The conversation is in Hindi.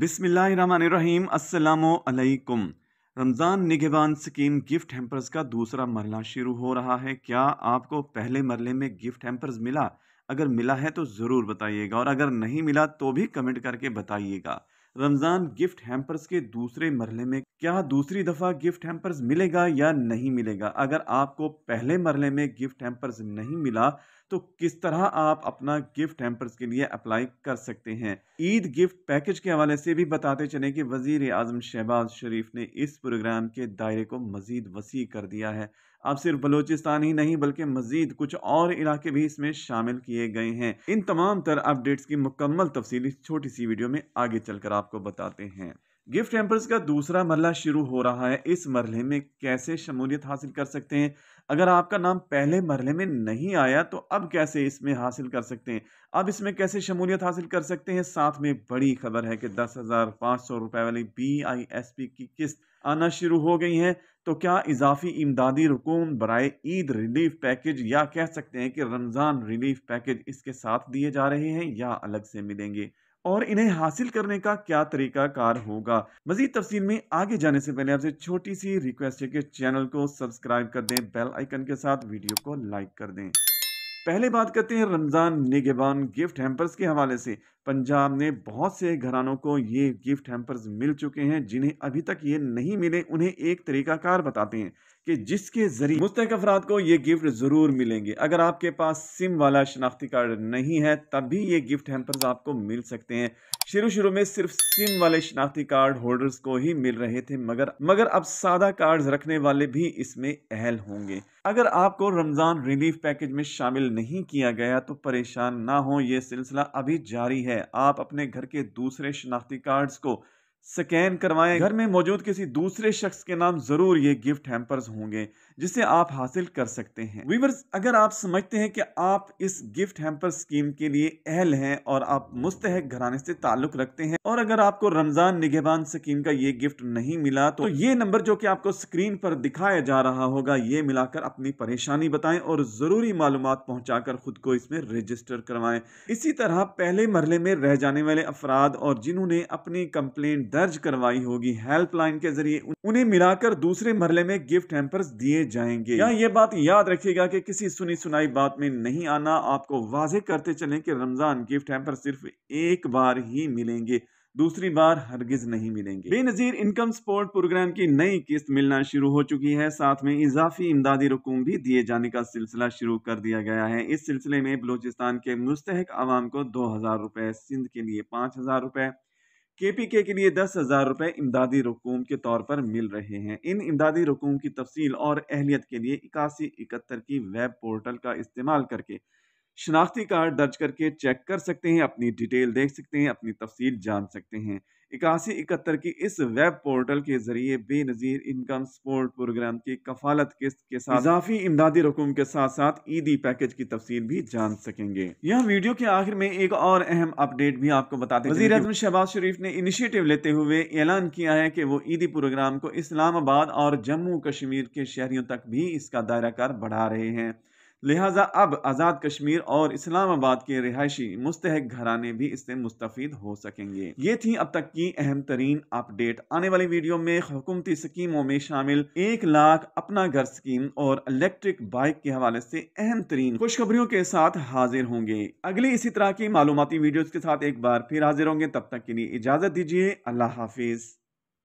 बिसमीम् अल्लाम Ramzan Nigehban scheme gift hampers का दूसरा मरला शुरू हो रहा है क्या आपको पहले मरले में गिफ्ट हेम्पर्स मिला अगर मिला है तो ज़रूर बताइएगा और अगर नहीं मिला तो भी कमेंट करके बताइएगा रमज़ान गिफ्ट हैम्पर्स के दूसरे मरले में क्या दूसरी दफ़ा गिफ्ट हैम्पर्स मिलेगा या नहीं मिलेगा अगर आपको पहले मरले में गिफ्ट हैम्पर्स नहीं मिला तो किस तरह आप अपना गिफ्ट हैम्पर्स के लिए अप्लाई कर सकते हैं ईद गिफ्ट पैकेज के हवाले से भी बताते चले कि वजीर आजम शहबाज शरीफ ने इस प्रोग्राम के दायरे को मज़ीद वसी कर दिया है अब सिर्फ बलोचिस्तान ही नहीं बल्कि मजीद कुछ और इलाके भी इसमें शामिल किए गए हैं इन तमाम तर अपडेट्स की मुकम्मल तफसी छोटी सी वीडियो में आगे चलकर आपको बताते हैं गिफ्ट टेम्पर्स का दूसरा मरला शुरू हो रहा है इस मरले में कैसे शमूलियत हासिल कर सकते हैं अगर आपका नाम पहले मरले में नहीं आया तो अब कैसे इसमें हासिल कर सकते हैं अब इसमें कैसे शमूलियत हासिल कर सकते हैं साथ में बड़ी खबर है कि दस हज़ार पाँच सौ रुपये वाली बी आई एस पी की किस्त आना शुरू हो गई है तो क्या इजाफी इमदादी रुकूम बरए ईद रिलीफ पैकेज या कह सकते हैं कि रमज़ान रिलीफ पैकेज इसके साथ दिए जा रहे हैं या अलग से मिलेंगे और इन्हें हासिल करने का क्या तरीका कार होगा मजीद तफसील में आगे जाने से पहले आपसे छोटी सी रिक्वेस्ट है कि चैनल को सब्सक्राइब कर दें बेल आइकन के साथ वीडियो को लाइक कर दें पहले बात करते हैं रमज़ान निगेबान गिफ्ट हैम्पर्स के हवाले से पंजाब ने बहुत से घरानों को ये गिफ्ट हैम्पर्स मिल चुके हैं जिन्हें अभी तक ये नहीं मिले उन्हें एक तरीकाकार बताते हैं कि जिसके जरिए मुस्तक अफराद को ये गिफ्ट ज़रूर मिलेंगे अगर आपके पास सिम वाला शनाख्ती कार्ड नहीं है तब भी ये गिफ्ट हेम्पर्स आपको मिल सकते हैं शुरू शुरू में सिर्फ सिम वाले शनाख्ती कार्ड होल्डर्स को ही मिल रहे थे मगर मगर अब सादा कार्ड रखने वाले भी इसमें अहल होंगे अगर आपको रमज़ान रिलीफ पैकेज में शामिल नहीं किया गया तो परेशान ना हो ये सिलसिला अभी जारी है आप अपने घर के दूसरे शनाख्ती कार्ड्स को स्कैन करवाएं घर में मौजूद किसी दूसरे शख्स के नाम जरूर ये गिफ्ट हैम्पर्स होंगे जिसे आप हासिल कर सकते हैं वीवर्स अगर आप समझते हैं कि आप इस गिफ्ट हैम्पर स्कीम के लिए अहल हैं और आप मुस्तक घराने से ताल्लुक रखते हैं और अगर आपको रमजान निगहबान स्कीम का ये गिफ्ट नहीं मिला तो ये नंबर जो कि आपको स्क्रीन पर दिखाया जा रहा होगा ये मिलाकर अपनी परेशानी बताएं और जरूरी मालूम पहुंचाकर खुद को इसमें रजिस्टर करवाएं इसी तरह पहले मरले में रह जाने वाले अफराद और जिन्होंने अपनी कंप्लेंट दर्ज करवाई होगी हेल्पलाइन के जरिए उन्हें मिलाकर दूसरे मरले में गिफ्ट हेम्पर्स दिए जाएंगे यहाँ ये बात याद रखेगा कि किसी सुनी सुनाई बात में नहीं आना आपको वाजे करते चले की रमजान गिफ्ट हेम्पर सिर्फ एक बार ही मिलेंगे दूसरी बार हरगिज नहीं मिलेंगे बेनजीर इनकम सपोर्ट प्रोग्राम की नई किस्त मिलना शुरू हो चुकी है साथ में इजाफी इमदादी रकूम भी दिए जाने का सिलसिला शुरू कर दिया गया है इस सिलसिले में बलूचिस्तान के मुस्तक आवाम को दो हजार रुपए सिंध के लिए पांच हजार रुपए के पी के के लिए दस हज़ार रुपए इमदादी रकूम के तौर पर मिल रहे हैं इन इमदादी रकूम की तफसील और अहलियत के लिए इक्यासी इकहत्तर की वेब पोर्टल का इस्तेमाल करके शनाख्ती कार्ड दर्ज करके चेक कर सकते हैं अपनी डिटेल देख सकते हैं अपनी तफसील जान सकते हैं इक्यासी इकहत्तर की इस वेब पोर्टल के जरिए बेनजीर इनकम सपोर्ट प्रोग्राम की कफालत किस्त के साथ इजाफी इमदादी रकम के साथ साथ ईदी पैकेज की तफसील भी जान सकेंगे यहाँ वीडियो के आखिर में एक और अहम अपडेट भी आपको बताते हैं वजीर अजम शहबाज शरीफ ने इनिशिएटिव लेते हुए ऐलान किया है की वो ईदी प्रोग्राम को इस्लामाबाद और जम्मू कश्मीर के शहरियों तक भी इसका दायरा कार बढ़ा रहे हैं लिहाजा अब आज़ाद कश्मीर और इस्लामाबाद के रिहायशी मुस्तक घराने भी इससे मुस्तफ़ हो सकेंगे ये थी अब तक की अहम तरीन अपडेट आने वाली वीडियो में हुकूमती स्कीमों में शामिल एक लाख अपना घर स्कीम और इलेक्ट्रिक बाइक के हवाले से अहम तरीन खुशखबरियों के साथ हाजिर होंगे अगली इसी तरह की मालूमती वीडियो के साथ एक बार फिर हाजिर होंगे तब तक के लिए इजाजत दीजिए अल्लाह हाफिज़